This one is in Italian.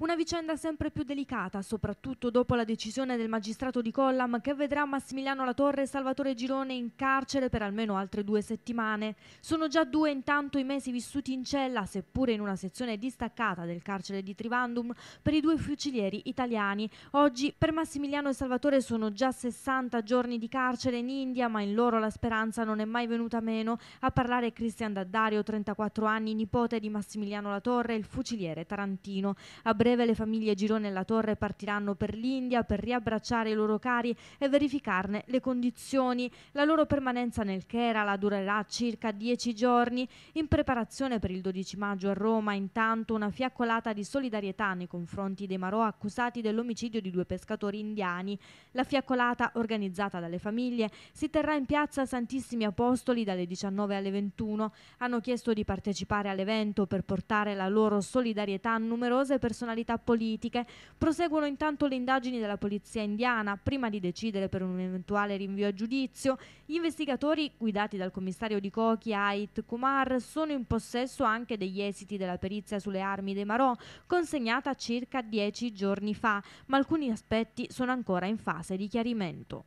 Una vicenda sempre più delicata, soprattutto dopo la decisione del magistrato di Collam che vedrà Massimiliano Latorre e Salvatore Girone in carcere per almeno altre due settimane. Sono già due intanto i mesi vissuti in cella, seppure in una sezione distaccata del carcere di Trivandum, per i due fucilieri italiani. Oggi per Massimiliano e Salvatore sono già 60 giorni di carcere in India, ma in loro la speranza non è mai venuta meno. A parlare Cristian Daddario, 34 anni, nipote di Massimiliano Latorre, il fuciliere tarantino. A breve breve le famiglie Girone e La Torre partiranno per l'India per riabbracciare i loro cari e verificarne le condizioni. La loro permanenza nel Kerala durerà circa dieci giorni. In preparazione per il 12 maggio a Roma, intanto, una fiaccolata di solidarietà nei confronti dei Marò accusati dell'omicidio di due pescatori indiani. La fiaccolata, organizzata dalle famiglie, si terrà in piazza Santissimi Apostoli dalle 19 alle 21. Hanno chiesto di partecipare all'evento per portare la loro solidarietà a numerose persone personalità politiche, proseguono intanto le indagini della polizia indiana. Prima di decidere per un eventuale rinvio a giudizio, gli investigatori, guidati dal commissario di Kochi Ait Kumar, sono in possesso anche degli esiti della perizia sulle armi dei Marò, consegnata circa dieci giorni fa, ma alcuni aspetti sono ancora in fase di chiarimento.